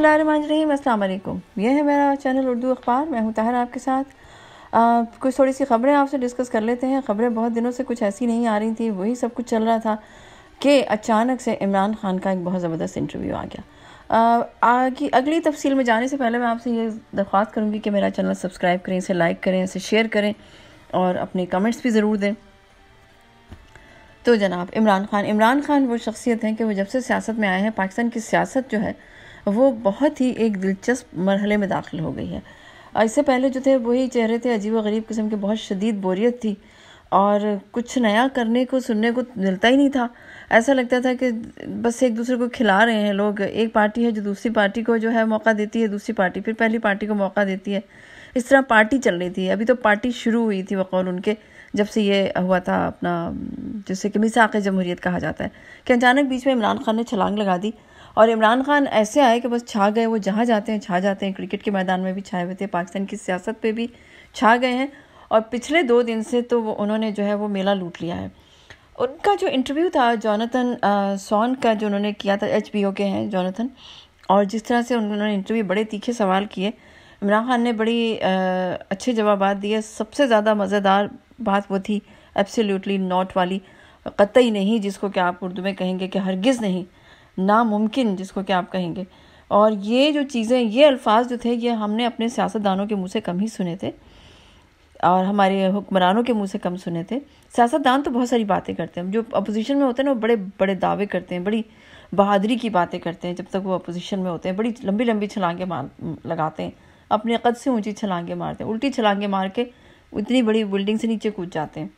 बसमीम अल्लाम यह है मेरा चैनल उर्दू अखबार मैं हूँ ताहर आपके साथ आ, कुछ थोड़ी सी ख़बरें आपसे डिस्कस कर लेते हैं ख़बरें बहुत दिनों से कुछ ऐसी नहीं आ रही थी वही सब कुछ चल रहा था कि अचानक से इमरान खान का एक बहुत ज़बरदस्त इंटरव्यू आ गया आगे अगली तफसील में जाने से पहले मैं आपसे ये दरख्वास्त करूँगी कि मेरा चैनल सब्सक्राइब करें इसे लाइक करें इसे शेयर करें और अपने कमेंट्स भी ज़रूर दें तो जनाब इमरान खान इमरान खान वो शख्सियत हैं कि वो जब से सियासत में आए हैं पाकिस्तान की सियासत जो है वो बहुत ही एक दिलचस्प मरहले में दाखिल हो गई है इससे पहले जो थे वही चेहरे थे अजीब गरीब किस्म के बहुत शदीद बोरियत थी और कुछ नया करने को सुनने को मिलता ही नहीं था ऐसा लगता था कि बस एक दूसरे को खिला रहे हैं लोग एक पार्टी है जो दूसरी पार्टी को जो है मौका देती है दूसरी पार्टी फिर पहली पार्टी को मौका देती है इस तरह पार्टी चल रही थी अभी तो पार्टी शुरू हुई थी बकौल उनके जब से ये हुआ था अपना जैसे कि मिसाक जमहूरीत कहा जाता है कि अचानक बीच में इमरान खान ने छलांग लगा दी और इमरान खान ऐसे आए कि बस छा गए वो जहाँ जाते हैं छा जाते हैं क्रिकेट के मैदान में भी छाए हुए थे पाकिस्तान की सियासत पर भी छा गए हैं और पिछले दो दिन से तो वो उन्होंने जो है वो मेला लूट लिया है उनका जो इंटरव्यू था जॉनथन सॉन का जो उन्होंने किया था एच के हैं जॉनथन और जिस तरह से उन्होंने इंटरव्यू बड़े तीखे सवाल किए इमरान खान ने बड़ी आ, अच्छे जवाब दिए सबसे ज़्यादा मज़ेदार बात वो थी एब्सोल्युटली नॉट वाली कतई नहीं जिसको कि आप उर्दू में कहेंगे कि हरगिज़ नहीं नामुमकिन जिसको कि आप कहेंगे और ये जो चीज़ें ये अल्फाज जो थे ये हमने अपने सियासतदानों के मुँह से कम ही सुने थे और हमारे हुक्मरानों के मुँह से कम सुने थे सियासतदान तो बहुत सारी बातें करते हैं जो अपोजिशन में होते हैं ना वो बड़े बड़े दावे करते हैं बड़ी बहादरी की बातें करते हैं जब तक वो अपोजिशन में होते हैं बड़ी लंबी लंबी छलांगे मार लगाते हैं अपने कद से ऊंची छलांगे मारते हैं उल्टी छलांगे मार के इतनी बड़ी बिल्डिंग से नीचे कूद जाते हैं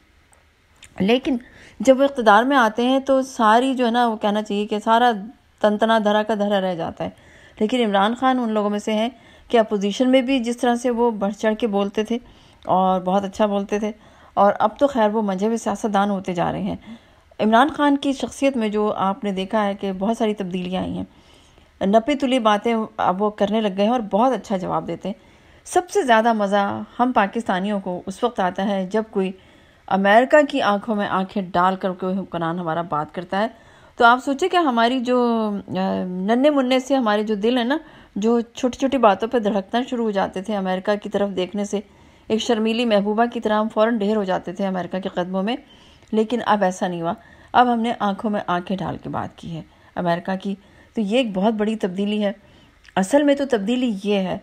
लेकिन जब वो इकतदार में आते हैं तो सारी जो है ना वो कहना चाहिए कि सारा तंतना धरा का धरा रह जाता है लेकिन इमरान खान उन लोगों में से हैं कि अपोजिशन में भी जिस तरह से वो बढ़ चढ़ के बोलते थे और बहुत अच्छा बोलते थे और अब तो खैर वो मज़हब सियासतदान होते जा रहे हैं इमरान खान की शख्सियत में जो आपने देखा है कि बहुत सारी तब्दीलियाँ आई हैं नपे तुली बातें अब वो करने लग गए हैं और बहुत अच्छा जवाब देते हैं सबसे ज़्यादा मज़ा हम पाकिस्तानियों को उस वक्त आता है जब कोई अमेरिका की आंखों में आंखें डाल कर कोई हुक्मरान हमारा बात करता है तो आप सोचिए कि हमारी जो नन्हे मुन्ने से हमारे जो दिल है ना जो छोटी छोटी बातों पर धड़कना शुरू हो जाते थे अमेरिका की तरफ देखने से एक शर्मीली महबूबा की तरह हम फ़ौर ढेर हो जाते थे अमेरिका के कदमों में लेकिन अब ऐसा नहीं हुआ अब हमने आंखों में आंखें डाल के बात की है अमेरिका की तो ये एक बहुत बड़ी तब्दीली है असल में तो तब्दीली ये है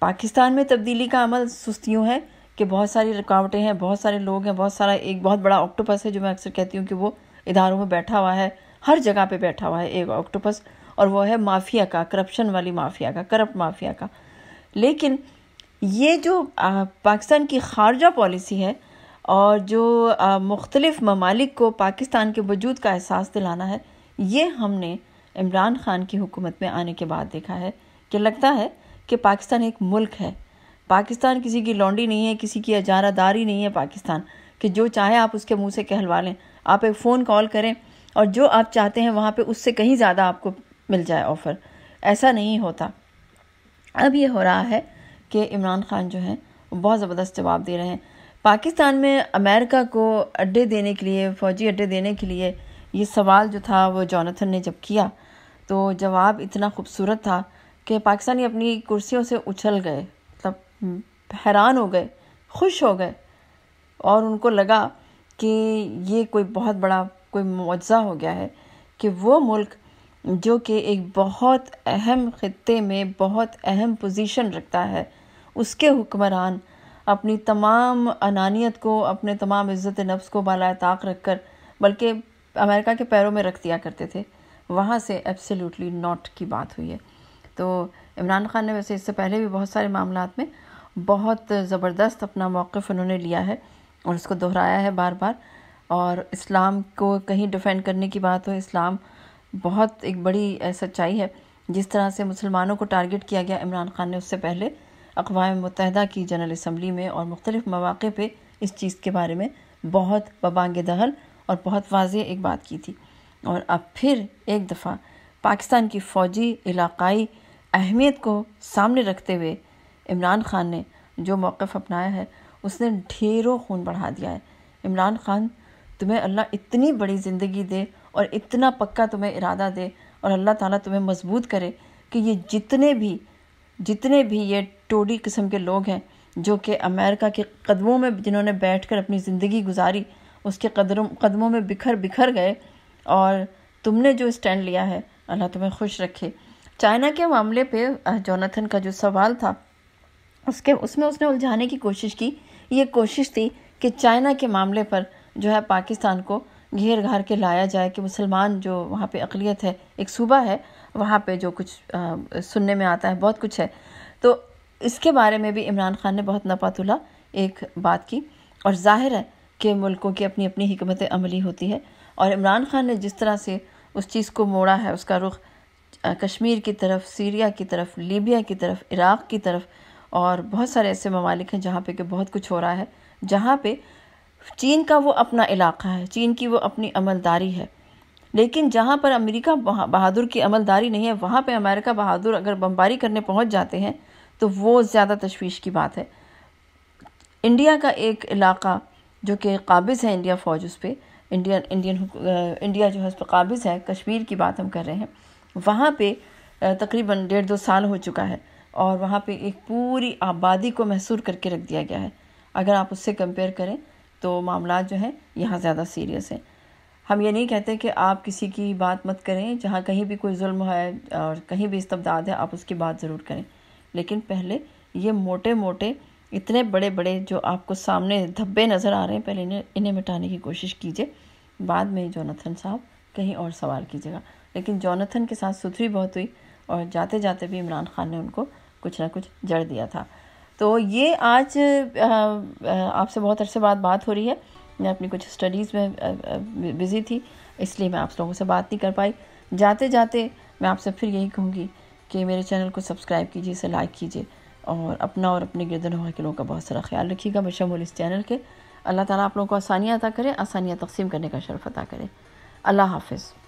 पाकिस्तान में तब्दीली का अमल सुस्तियों है कि बहुत सारी रुकावटें हैं बहुत सारे लोग हैं बहुत सारा एक बहुत बड़ा ऑक्टोपस है जो मैं अक्सर कहती हूँ कि वो इधारों में बैठा हुआ है हर जगह पे बैठा हुआ है एक ऑक्टोपस और वो है माफिया का करप्शन वाली माफिया का करप्ट माफिया का लेकिन ये जो पाकिस्तान की खारजा पॉलिसी है और जो मुख्तलिफ़ ममालिक को पाकिस्तान के वजूद का एहसास दिलाना है ये हमने इमरान खान की हुकूमत में आने के बाद देखा है कि लगता है कि पाकिस्तान एक मुल्क है पाकिस्तान किसी की लौंडी नहीं है किसी की अजारादारी नहीं है पाकिस्तान कि जो चाहे आप उसके मुंह से कहलवा लें आप एक फ़ोन कॉल करें और जो आप चाहते हैं वहाँ पे उससे कहीं ज़्यादा आपको मिल जाए ऑफ़र ऐसा नहीं होता अब ये हो रहा है कि इमरान खान जो हैं बहुत ज़बरदस्त जवाब दे रहे हैं पाकिस्तान में अमेरिका को अड्डे देने के लिए फ़ौजी अड्डे देने के लिए ये सवाल जो था वो जॉनथन ने जब किया तो जवाब इतना खूबसूरत था कि पाकिस्तानी अपनी कुर्सियों से उछल गए हम्म, हैरान हो गए खुश हो गए और उनको लगा कि ये कोई बहुत बड़ा कोई मुआवजा हो गया है कि वो मुल्क जो कि एक बहुत अहम ख़त्े में बहुत अहम पोजीशन रखता है उसके हुक्मरान अपनी तमाम अनानियत को अपने तमाम इज़्ज़त नफ्स को बाला ताक रख कर बल्कि अमेरिका के पैरों में रख दिया करते थे वहाँ से एब्सोल्युटली नॉट की बात हुई है तो इमरान खान ने वैसे इससे पहले भी बहुत सारे मामला में बहुत ज़बरदस्त अपना मौक़ उन्होंने लिया है और उसको दोहराया है बार बार और इस्लाम को कहीं डिफेंड करने की बात हो इस्लाम बहुत एक बड़ी सच्चाई है जिस तरह से मुसलमानों को टारगेट किया गया इमरान खान ने उससे पहले अकवा मुतहदा की जनरल इसम्बली में और मुख्तलिफ मौाक़ पर इस चीज़ के बारे में बहुत बबांग दहल और बहुत वाज एक बात की थी और अब फिर एक दफ़ा पाकिस्तान की फ़ौजी इलाकाई अहमियत को सामने रखते हुए इमरान खान ने जो मौक़ अपनाया है उसने ढेरों खून बढ़ा दिया है इमरान खान तुम्हें अल्लाह इतनी बड़ी ज़िंदगी दे और इतना पक्का तुम्हें इरादा दे और अल्लाह ताला तुम्हें मजबूत करे कि ये जितने भी जितने भी ये टोडी किस्म के लोग हैं जो कि अमेरिका के कदमों में जिन्होंने बैठ कर अपनी ज़िंदगी गुजारी उसके कदरों कदमों में बिखर बिखर गए और तुमने जो स्टैंड लिया है अल्लाह तुम्हें खुश रखे चाइना के मामले पे जोनाथन का जो सवाल था उसके उसमें उसने उलझाने की कोशिश की ये कोशिश थी कि चाइना के मामले पर जो है पाकिस्तान को घेर घार के लाया जाए कि मुसलमान जो वहाँ पे अकलीत है एक सूबा है वहाँ पे जो कुछ आ, सुनने में आता है बहुत कुछ है तो इसके बारे में भी इमरान खान ने बहुत नपातुला एक बात की और जाहिर है कि मुल्कों की अपनी अपनी हमत अमली होती है और इमरान खान ने जिस तरह से उस चीज़ को मोड़ा है उसका रुख कश्मीर की तरफ सीरिया की तरफ लीबिया की तरफ इराक़ की तरफ और बहुत सारे ऐसे ममालिक हैं जहाँ पे कि बहुत कुछ हो रहा है जहाँ पे चीन का वो अपना इलाका है चीन की वो अपनी अमलदारी है लेकिन जहाँ पर अमेरिका बहादुर की अमलदारी नहीं है वहाँ पे अमेरिका बहादुर अगर बमबारी करने पहुँच जाते हैं तो वो ज़्यादा तशवीश की बात है इंडिया का एक इलाका जो कि काबिज़ है इंडिया फ़ौज उस पर इंडियन इंडियन इंडिया जो है उस पर काबिज़ है कश्मीर की बात हम कर रहे हैं वहाँ पे तकरीबन डेढ़ दो साल हो चुका है और वहाँ पे एक पूरी आबादी को महसूर करके रख दिया गया है अगर आप उससे कंपेयर करें तो मामला जो है यहाँ ज़्यादा सीरियस है हम ये नहीं कहते कि आप किसी की बात मत करें जहाँ कहीं भी कोई जुल्म है और कहीं भी इस्तबदाद है आप उसकी बात ज़रूर करें लेकिन पहले ये मोटे मोटे इतने बड़े बड़े जो आपको सामने धब्बे नज़र आ रहे हैं पहले इन्हें इन्हें मिटाने की कोशिश कीजिए बाद में जोनाथन साहब कहीं और सवाल कीजिएगा लेकिन जोनाथन के साथ सुथरी बहुत हुई और जाते जाते भी इमरान खान ने उनको कुछ ना कुछ जड़ दिया था तो ये आज आपसे बहुत अरसे बाद बात हो रही है मैं अपनी कुछ स्टडीज़ में बिज़ी थी इसलिए मैं आप लोगों से बात नहीं कर पाई जाते जाते मैं आपसे फिर यही कहूँगी कि मेरे चैनल को सब्सक्राइब कीजिए इसे लाइक कीजिए और अपना और अपने गिरदन हुआ के लोगों का बहुत सारा ख्याल रखिएगा बशमूल इस चैनल के अल्लाह ताला आप लोगों को आसानियाँ अदा करें आसानियाँ तकसीम करने का शर्फ अदा करें अल्लाह हाफिज़